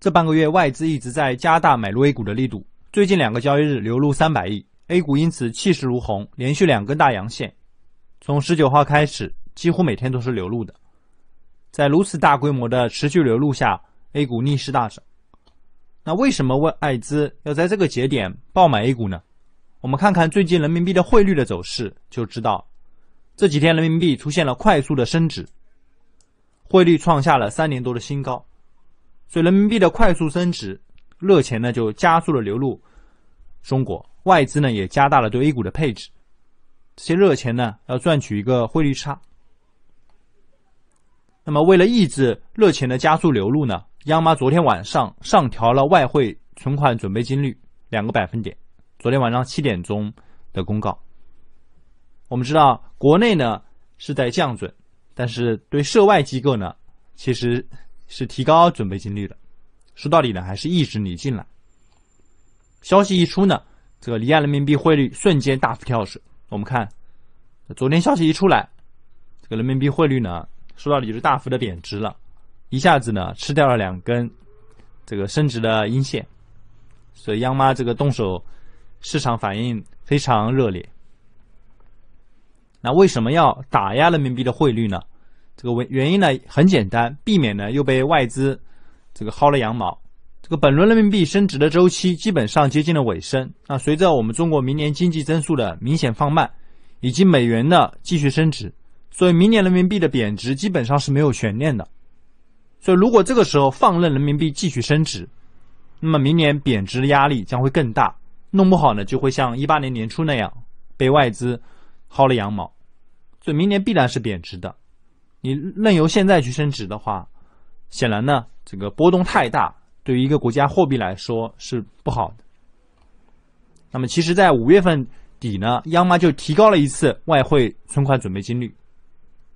这半个月，外资一直在加大买入 A 股的力度。最近两个交易日流入三百亿，A 股因此气势如虹，连续两根大阳线。从十九号开始，几乎每天都是流入的。在如此大规模的持续流入下，A 股逆势大涨。那为什么外资要在这个节点爆买 A 股呢？我们看看最近人民币的汇率的走势就知道，这几天人民币出现了快速的升值，汇率创下了三年多的新高。所以人民币的快速升值，热钱呢就加速了流入中国，外资呢也加大了对 A 股的配置。这些热钱呢要赚取一个汇率差。那么为了抑制热钱的加速流入呢，央妈昨天晚上上调了外汇存款准备金率两个百分点。昨天晚上七点钟的公告。我们知道国内呢是在降准，但是对涉外机构呢其实。是提高准备金率的，说到底呢，还是抑制你进来。消息一出呢，这个离岸人民币汇率瞬间大幅跳水。我们看，昨天消息一出来，这个人民币汇率呢，说到底就是大幅的贬值了，一下子呢吃掉了两根这个升值的阴线。所以央妈这个动手，市场反应非常热烈。那为什么要打压人民币的汇率呢？这个原原因呢很简单，避免呢又被外资这个薅了羊毛。这个本轮人民币升值的周期基本上接近了尾声。那随着我们中国明年经济增速的明显放慢，以及美元的继续升值，所以明年人民币的贬值基本上是没有悬念的。所以如果这个时候放任人民币继续升值，那么明年贬值的压力将会更大，弄不好呢就会像一八年年初那样被外资薅了羊毛。所以明年必然是贬值的。你任由现在去升值的话，显然呢，这个波动太大，对于一个国家货币来说是不好的。那么，其实，在五月份底呢，央妈就提高了一次外汇存款准备金率，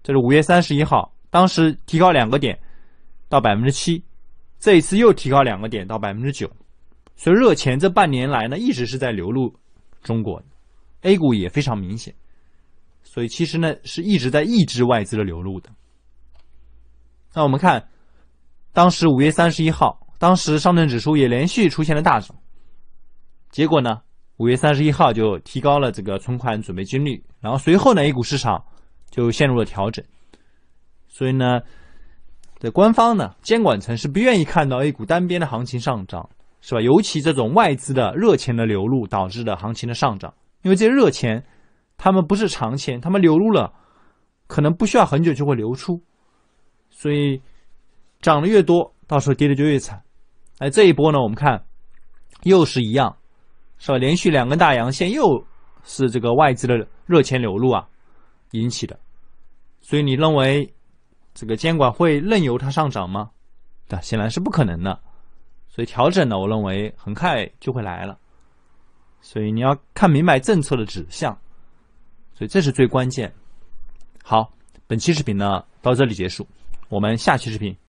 这是五月三十一号，当时提高两个点到百分之七，这一次又提高两个点到百分之九，所以热钱这半年来呢，一直是在流入中国，A 股也非常明显。所以其实呢，是一直在抑制外资的流入的。那我们看，当时五月三十一号，当时上证指数也连续出现了大涨。结果呢，五月三十一号就提高了这个存款准备金率，然后随后呢，A 股市场就陷入了调整。所以呢，在官方呢，监管层是不愿意看到 A 股单边的行情上涨，是吧？尤其这种外资的热钱的流入导致的行情的上涨，因为这些热钱。他们不是长钱，他们流入了，可能不需要很久就会流出，所以涨的越多，到时候跌的就越惨。哎，这一波呢，我们看又是一样，是吧？连续两根大阳线，又是这个外资的热钱流入啊引起的，所以你认为这个监管会任由它上涨吗？那显然是不可能的，所以调整呢，我认为很快就会来了，所以你要看明白政策的指向。这是最关键。好，本期视频呢到这里结束，我们下期视频。